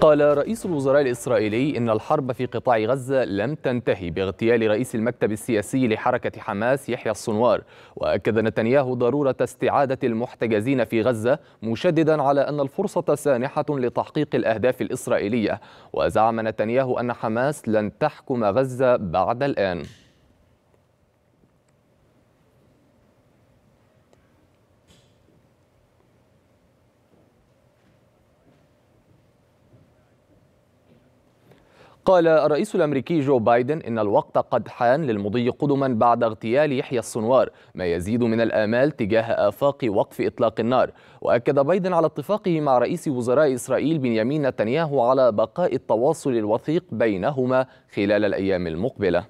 قال رئيس الوزراء الإسرائيلي إن الحرب في قطاع غزة لم تنتهي باغتيال رئيس المكتب السياسي لحركة حماس يحيى الصنوار وأكد نتنياهو ضرورة استعادة المحتجزين في غزة مشددا على أن الفرصة سانحة لتحقيق الأهداف الإسرائيلية وزعم نتنياهو أن حماس لن تحكم غزة بعد الآن قال الرئيس الامريكي جو بايدن ان الوقت قد حان للمضي قدما بعد اغتيال يحيى السنوار ما يزيد من الامال تجاه افاق وقف اطلاق النار واكد بايدن على اتفاقه مع رئيس وزراء اسرائيل بنيامين نتنياهو على بقاء التواصل الوثيق بينهما خلال الايام المقبله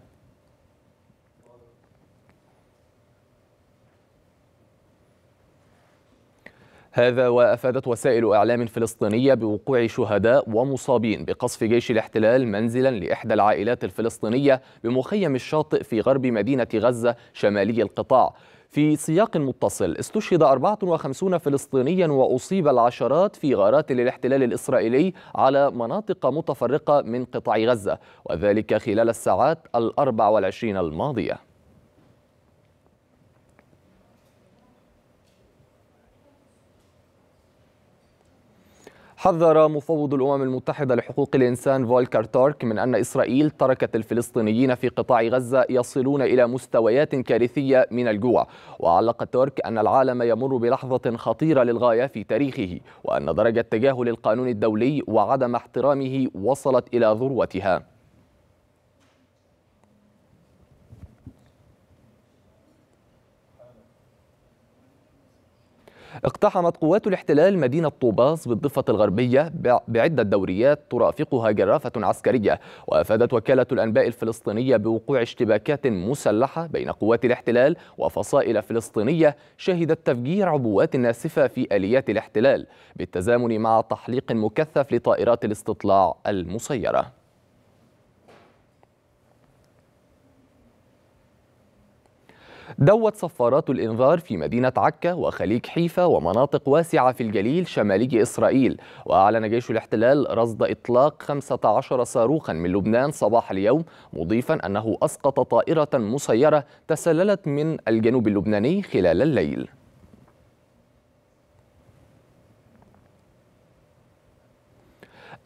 هذا وأفادت وسائل إعلام فلسطينية بوقوع شهداء ومصابين بقصف جيش الاحتلال منزلا لإحدى العائلات الفلسطينية بمخيم الشاطئ في غرب مدينة غزة شمالي القطاع في سياق متصل استشهد 54 فلسطينيا وأصيب العشرات في غارات للاحتلال الإسرائيلي على مناطق متفرقة من قطاع غزة وذلك خلال الساعات الأربع والعشرين الماضية حذر مفوض الأمم المتحدة لحقوق الإنسان فولكر تارك من أن إسرائيل تركت الفلسطينيين في قطاع غزة يصلون إلى مستويات كارثية من الجوع وعلق تارك أن العالم يمر بلحظة خطيرة للغاية في تاريخه وأن درجة تجاهل القانون الدولي وعدم احترامه وصلت إلى ذروتها اقتحمت قوات الاحتلال مدينة طوباس بالضفة الغربية بعدة دوريات ترافقها جرافة عسكرية وأفادت وكالة الأنباء الفلسطينية بوقوع اشتباكات مسلحة بين قوات الاحتلال وفصائل فلسطينية شهدت تفجير عبوات ناسفة في آليات الاحتلال بالتزامن مع تحليق مكثف لطائرات الاستطلاع المسيرة دوت صفارات الإنذار في مدينة عكا وخليج حيفا ومناطق واسعة في الجليل شمالي إسرائيل وأعلن جيش الاحتلال رصد إطلاق 15 صاروخا من لبنان صباح اليوم مضيفا أنه أسقط طائرة مسيرة تسللت من الجنوب اللبناني خلال الليل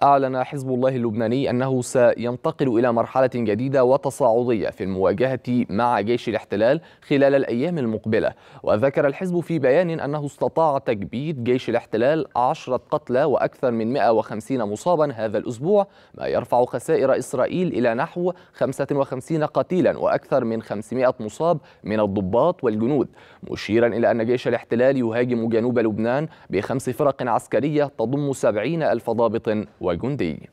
أعلن حزب الله اللبناني أنه سينتقل إلى مرحلة جديدة وتصاعدية في المواجهة مع جيش الاحتلال خلال الأيام المقبلة وذكر الحزب في بيان أنه استطاع تجبيد جيش الاحتلال عشرة قتلى وأكثر من 150 مصابا هذا الأسبوع ما يرفع خسائر إسرائيل إلى نحو 55 قتيلا وأكثر من 500 مصاب من الضباط والجنود مشيرا إلى أن جيش الاحتلال يهاجم جنوب لبنان بخمس فرق عسكرية تضم 70 ألف ضابط و 拐棍地。